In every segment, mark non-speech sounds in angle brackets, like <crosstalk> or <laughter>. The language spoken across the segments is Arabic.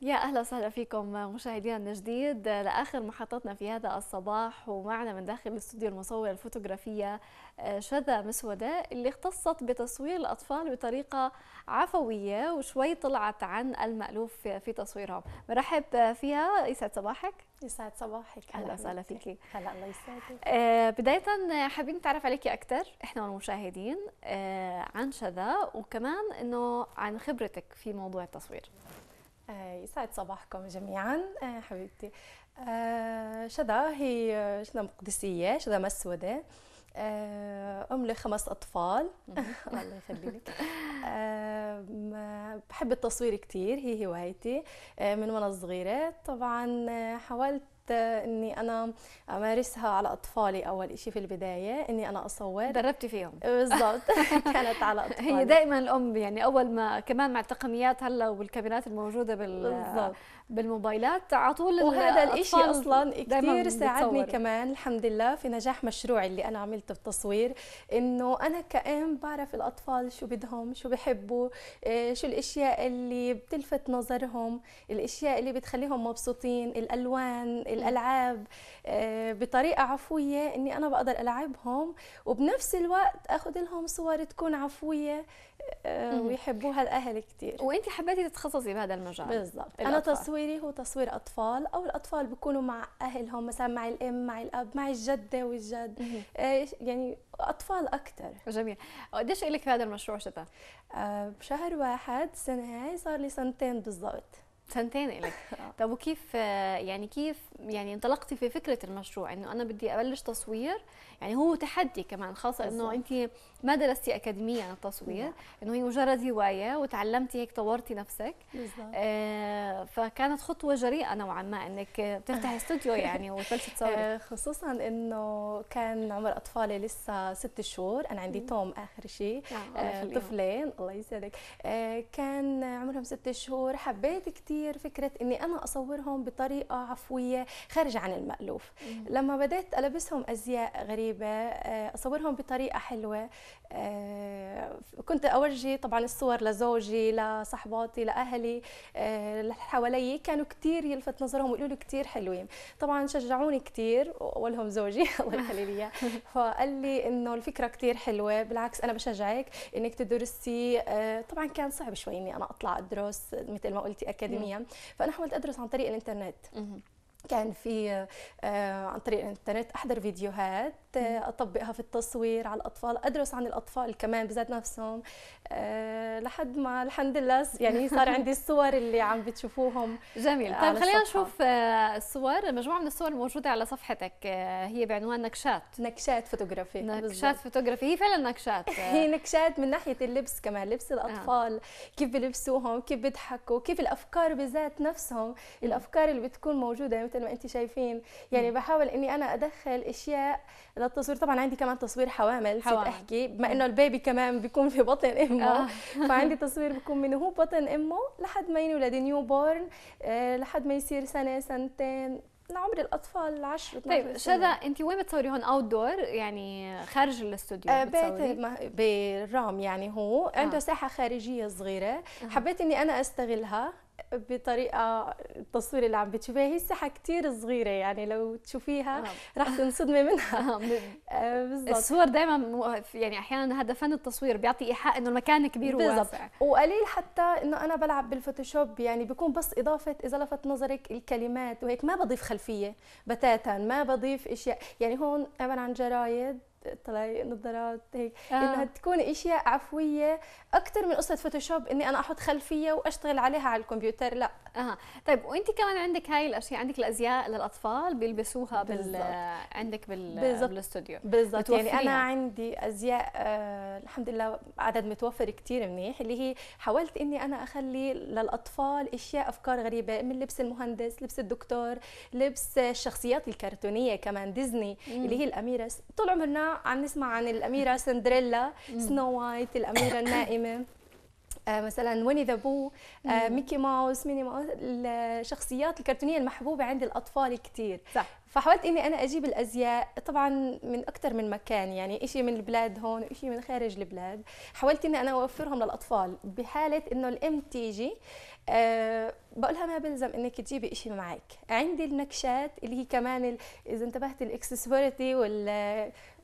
يا اهلا وسهلا فيكم مشاهدينا من جديد لاخر محطتنا في هذا الصباح ومعنا من داخل الاستوديو المصوره الفوتوغرافيه آه، شذا مسوده اللي اختصت بتصوير الاطفال بطريقه عفويه وشوي طلعت عن المالوف في تصويرهم مرحب فيها يسعد صباحك يسعد صباحك اهلا وسهلا فيكي هلا الله يسعدك آه، بدايه حابين نتعرف عليكي اكثر احنا والمشاهدين آه، عن شذا وكمان انه عن خبرتك في موضوع التصوير آه، يسعد صباحكم جميعا آه، حبيبتي آه، شدا هي شدا مقدسية شدا مسودة أم لخمس أطفال الله يخليك <laughs> بحب التصوير كتير هي هوايتي من وأنا صغيرة طبعا حاولت قررت اني انا امارسها على اطفالي اول شيء في البدايه اني انا اصور دربتي فيهم <laughs> بالضبط <laughs> كانت على اطفالي هي دائما الام يعني اول ما كمان مع التقنيات هلا والكاميرات الموجوده بال بالضبط بالموبايلات على طول وهذا الشيء اصلا كثير ساعدني كمان الحمد لله في نجاح مشروعي اللي انا عملته بالتصوير انه انا كأم بعرف الاطفال شو بدهم شو بحبوا إيه، شو الاشياء اللي بتلفت نظرهم الاشياء اللي بتخليهم مبسوطين الالوان الالعاب آه، بطريقه عفويه اني انا بقدر العبهم وبنفس الوقت اخذ لهم صور تكون عفويه آه، ويحبوها الاهل كثير وانت حبيتي تتخصصي بهذا المجال بالضبط انا تصويري هو تصوير اطفال او الاطفال بيكونوا مع اهلهم مثلا مع الام مع الاب مع الجده والجد آه، يعني اطفال اكثر جميل قديش لك هذا المشروع شتا بشهر واحد سنه هاي صار لي سنتين بالضبط سنتين لك <laughs> آه. طب وكيف يعني كيف يعني انطلقتي في فكره المشروع انه انا بدي ابلش تصوير يعني هو تحدي كمان خاصه انه انت ما درستي اكاديميه عن التصوير نعم. انه هي مجرد هوايه وتعلمتي هيك طورتي نفسك بالضبط آه فكانت خطوه جريئه نوعا ما انك تفتحي <laughs> استوديو يعني وتبلشي تصوري آه خصوصا انه كان عمر اطفالي لسه ست شهور انا عندي توم اخر شيء نعم، آه, طفلين الله يسعدك آه كان عمرهم ست شهور حبيت كثير فكره اني انا اصورهم بطريقه عفويه خارجه عن المالوف لما بدأت ألبسهم أزياء غريبة آه، أصورهم بطريقة حلوة آه، كنت أورجي طبعا الصور لزوجي لصحباتي لأهلي اللي آه، حوالي كانوا كثير يلفت نظرهم ويقولوا لي كثير حلوين طبعا شجعوني كثير أولهم زوجي <laughs> الله يخلي لي فقال لي إنه الفكرة كثير حلوة بالعكس أنا بشجعك إنك تدرسي آه، طبعا كان صعب شوي إني أنا أطلع أدرس مثل ما قلتي أكاديميا فأنا حاولت أدرس عن طريق الإنترنت كان في آه، عن طريق الانترنت احضر فيديوهات آه، اطبقها في التصوير على الاطفال ادرس عن الاطفال كمان بذات نفسهم آه، لحد ما الحمد لله يعني صار عندي <laughs> الصور اللي عم بتشوفوهم جميل طيب خلينا نشوف الصور مجموعه من الصور موجوده على صفحتك هي بعنوان نكشات نكشات فوتوغرافي نكشات فوتوغرافي هي فعلا نكشات <laughs> هي نكشات من ناحيه اللبس كمان لبس الاطفال آه. كيف بلبسوهم كيف بيضحكوا كيف الافكار بذات نفسهم الافكار اللي بتكون موجوده يعني مثل ما انت شايفين يعني بحاول اني انا ادخل اشياء للتصوير طبعا عندي كمان تصوير حوامل نسيت احكي بما انه البيبي كمان بيكون في بطن <laughs> آه. امه آه. فعندي <laughs> تصوير بيكون من هو بطن امه لحد ما ينولد نيو بورن لحد ما يصير سنه سنتين لعمر الاطفال 10 طيب شذا انت وين بتصوري هون اوت دور يعني خارج الاستوديو آه بيت بالرام يعني هو عنده آه. ساحه خارجيه صغيره آه. حبيت اني انا استغلها بطريقه التصوير اللي عم بتشوفيها هي ساحه كثير صغيره يعني لو تشوفيها راح آه. رح تنصدمي منها <laughs> آه، آه، بالضبط الصور دائما يعني احيانا هذا فن التصوير بيعطي ايحاء انه المكان كبير وواسع وقليل حتى انه انا بلعب بالفوتوشوب يعني بكون بس اضافه اذا لفت نظرك الكلمات وهيك ما بضيف خلفيه بتاتا ما بضيف اشياء يعني هون عباره عن جرايد طلعي نظارات هيك آه. انها تكون اشياء عفويه اكثر من قصه فوتوشوب اني انا احط خلفيه واشتغل عليها على الكمبيوتر لا اها طيب وانت كمان عندك هاي الاشياء عندك الازياء للاطفال بيلبسوها بال عندك بال بالاستوديو بالضبط يعني انا عندي ازياء آه الحمد لله عدد متوفر كثير منيح اللي هي حاولت اني انا اخلي للاطفال اشياء افكار غريبه من لبس المهندس لبس الدكتور لبس الشخصيات الكرتونيه كمان ديزني مم. اللي هي الاميره طول عمرنا عم نسمع عن الاميره سندريلا سنو وايت الاميره النائمه آه، مثلا ويني ذا بو آه، ميكي ماوس ميني ماوس الشخصيات الكرتونيه المحبوبه عند الاطفال كثير صح فحاولت اني انا اجيب الازياء طبعا من اكثر من مكان يعني شيء من البلاد هون وشيء من خارج البلاد حاولت اني انا اوفرهم للاطفال بحاله انه الام تيجي أه بقولها ما بلزم انك تجيبي شيء معك عندي النكشات اللي هي كمان اذا انتبهت الاكسسوارتي وال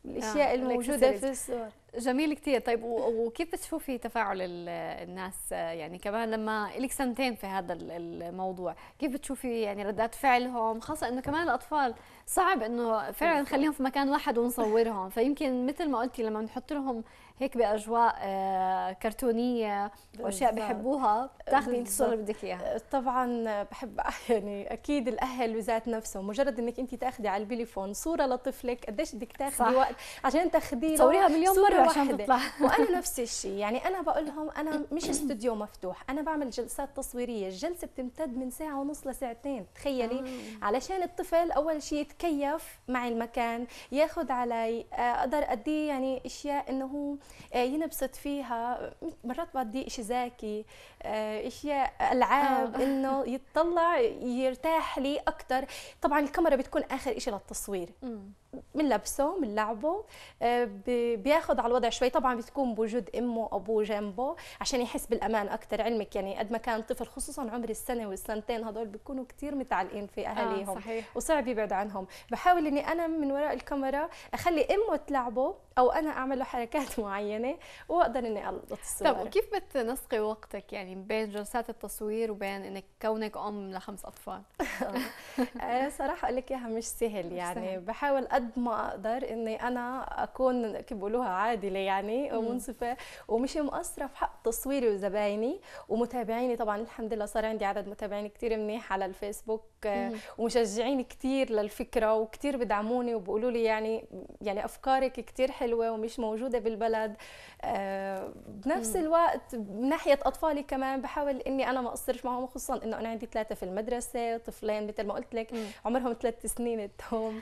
الاشياء آه. الموجوده في الصور جميل كثير طيب وكيف بتشوفي تفاعل الناس يعني كمان لما لك سنتين في هذا الموضوع كيف بتشوفي يعني ردات فعلهم خاصه انه كمان الاطفال صعب انه فعلا نخليهم في مكان واحد ونصورهم فيمكن مثل ما قلتي لما نحط لهم هيك باجواء آه، كرتونيه واشياء بحبوها بتاخذي انت الصوره اللي بدك اياها طبعا بحب <laughs> يعني اكيد الاهل بذات نفسهم مجرد انك انت تاخذي على البليفون صوره لطفلك قديش بدك تاخذي وقت العقد عشان تاخذيه تصوريها مليون مره واحدة. عشان تطلع وانا <laughs> نفس الشيء يعني انا بقول لهم انا مش استوديو مفتوح انا بعمل جلسات تصويريه الجلسه بتمتد من ساعه ونص لساعتين تخيلي آه. علشان الطفل اول شيء يتكيف مع المكان ياخذ علي آه، اقدر اديه يعني اشياء انه هو آه، ينبسط فيها مرات بدي زاكي آه، اشياء العاب آه. انه يتطلع يرتاح لي اكثر طبعا الكاميرا بتكون اخر شيء للتصوير من لبسه من لعبه بحبه آه، بياخد على الوضع شوي طبعا بتكون بوجود امه وابوه جنبه عشان يحس بالامان اكثر علمك يعني قد ما كان طفل خصوصا عمر السنه والسنتين هذول بيكونوا كثير متعلقين في آه، اهاليهم آه صحيح. وصعب يبعد عنهم بحاول اني انا من وراء الكاميرا اخلي امه تلعبه او انا اعمل له حركات <laughs> معينه واقدر اني القط الصور طب وكيف بتنسقي وقتك يعني بين جلسات التصوير وبين انك كونك ام لخمس اطفال <laughs> آه، صراحه اقول لك اياها مش سهل يعني سهل. بحاول قد ما اقدر اني انا اكون كيف بيقولوها عادله يعني ومنصفه ومش مقصره في حق تصويري وزبايني ومتابعيني طبعا الحمد لله صار عندي عدد متابعين كثير منيح على الفيسبوك آه، ومشجعين كثير للفكره وكثير بدعموني وبقولوا لي يعني يعني افكارك كثير حلوه ومش موجوده بالبلد آه، بنفس الوقت من ناحيه اطفالي كمان بحاول اني انا ما اقصرش معهم خصوصا انه انا عندي ثلاثه في المدرسه طفلين مثل ما قلت لك عمرهم ثلاث سنين التوم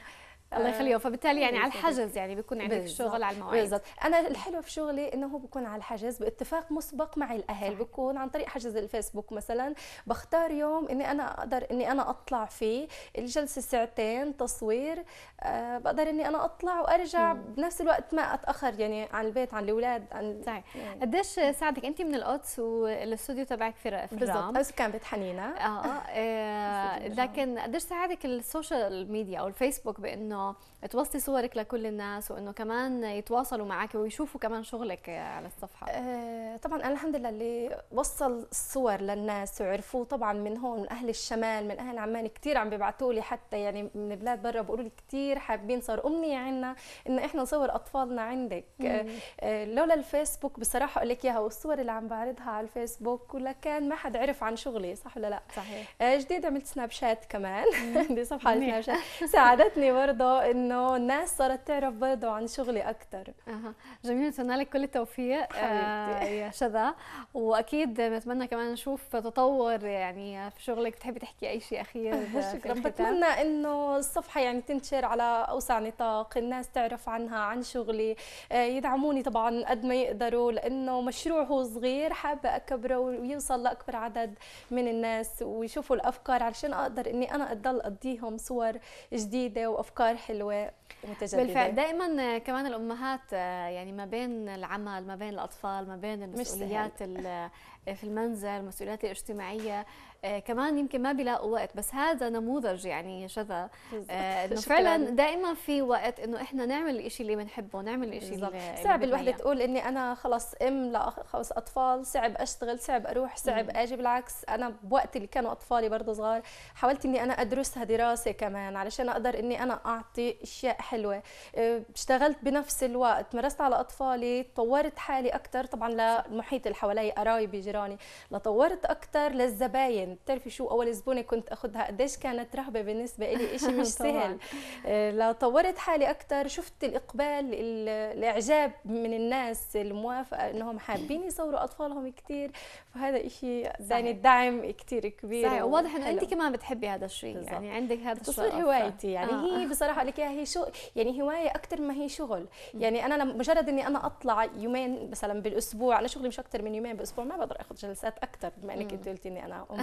الله يخليه آه، فبالتالي يعني إيه، على الحجز يعني بيكون عندك الشغل على المواعيد بالضبط انا الحلو في شغلي انه هو بكون على الحجز باتفاق مسبق مع الاهل صح. بكون عن طريق حجز الفيسبوك مثلا بختار يوم اني انا اقدر اني انا اطلع فيه الجلسه ساعتين تصوير أه بقدر اني انا اطلع وارجع مم. بنفس الوقت ما اتاخر يعني عن البيت عن الاولاد عن صحيح يعني. قديش ساعدك انت من القدس والاستوديو تبعك في الرام بالضبط كان بيت حنينه اه, آه. <laughs> لكن قديش ساعدك السوشيال ميديا او الفيسبوك بانه انه توصلي صورك لكل الناس وانه كمان يتواصلوا معك ويشوفوا كمان شغلك على الصفحه آه، طبعا انا الحمد لله اللي وصل الصور للناس وعرفوه طبعا من هون من اهل الشمال من اهل عمان كثير عم بيبعتوا لي حتى يعني من بلاد برا بيقولوا لي كثير حابين صار امنيه عنا ان احنا نصور اطفالنا عندك آه، آه، لولا الفيسبوك بصراحه اقول لك اياها والصور اللي عم بعرضها على الفيسبوك ولا كان ما حد عرف عن شغلي صح ولا لا صحيح جديد عملت سناب شات كمان <laughs> بصفحه صفحه سناب شات ساعدتني برضه انه الناس صارت تعرف برضه عن شغلي اكثر اها جميل نتمنى لك كل التوفيق آه <laughs> يا شذا واكيد بنتمنى كمان نشوف تطور يعني في شغلك بتحبي تحكي اي شيء اخير <laughs> شكرا بتمنى انه الصفحه يعني تنتشر على اوسع نطاق الناس تعرف عنها عن شغلي آه، يدعموني طبعا قد ما يقدروا لانه مشروع هو صغير حابه اكبره ويوصل لاكبر عدد من الناس ويشوفوا الافكار علشان اقدر اني انا اضل اقضيهم صور جديده وافكار حلوه ومتجدده بالفعل دائما آه، كمان الامهات آه، يعني ما بين العمل ما بين الاطفال ما بين المسؤوليات آه، في المنزل المسؤوليات الاجتماعيه آه، كمان يمكن ما بيلاقوا وقت بس هذا نموذج يعني شذا آه، انه فعلا دائما في وقت انه احنا نعمل الشيء اللي بنحبه نعمل الشيء اللي صعب الوحده تقول اني انا خلص ام لخمس اطفال صعب اشتغل صعب اروح صعب اجي بالعكس انا بوقت اللي كانوا اطفالي برضه صغار حاولت اني انا ادرسها دراسه كمان علشان اقدر اني انا اعطي اشياء حلوه آه، اشتغلت بنفس الوقت مرست على اطفالي طورت حالي اكثر طبعا للمحيط اللي حوالي قرايبي جيراني لطورت اكثر للزباين كان يعني بتعرفي شو اول زبونه كنت اخذها قديش كانت رهبه بالنسبه لي شيء <laughs> مش سهل آه، لو طورت حالي اكثر شفت الاقبال الاعجاب من الناس الموافقه انهم حابين يصوروا اطفالهم كثير فهذا إشي يعني الدعم كتير كبير صحيح وواضح انه انت كمان بتحبي هذا الشيء بالزبط. يعني عندك هذا الشيء تصير هوايتي يعني آه. هي بصراحه لك هي شو يعني هوايه اكثر ما هي شغل م. يعني انا مجرد اني انا اطلع يومين مثلا بالاسبوع انا شغلي مش اكثر من يومين بالاسبوع ما بقدر اخذ جلسات اكثر بما انك انت قلتي اني انا ام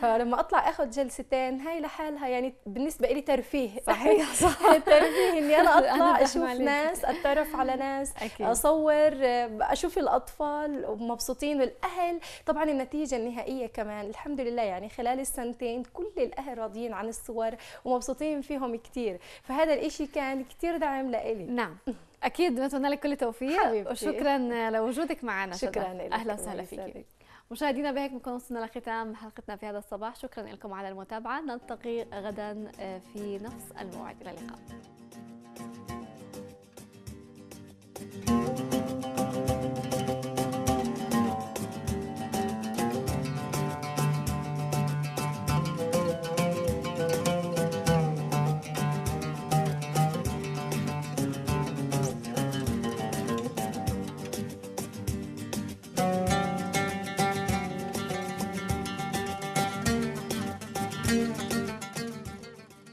فلما اطلع اخذ جلستين هاي لحالها يعني بالنسبه لي ترفيه صحيح <laughs> صح ترفيه اني انا <laughs> اطلع اشوف ناس اتعرف على ناس أكيد. اصور اشوف الاطفال مبسوطين والاهل طبعا النتيجه النهائيه كمان الحمد لله يعني خلال السنتين كل الاهل راضيين عن الصور ومبسوطين فيهم كثير فهذا الإشي كان كثير دعم لإلي نعم اكيد نتمنى لك كل التوفيق حبيبتي. وشكرا لوجودك معنا شكرا لك اهلا وسهلا فيك مشاهدينا بهيك بنكون وصلنا لختام حلقتنا في هذا الصباح شكرا لكم على المتابعه نلتقي غدا آه، في نفس الموعد الى اللقاء thank you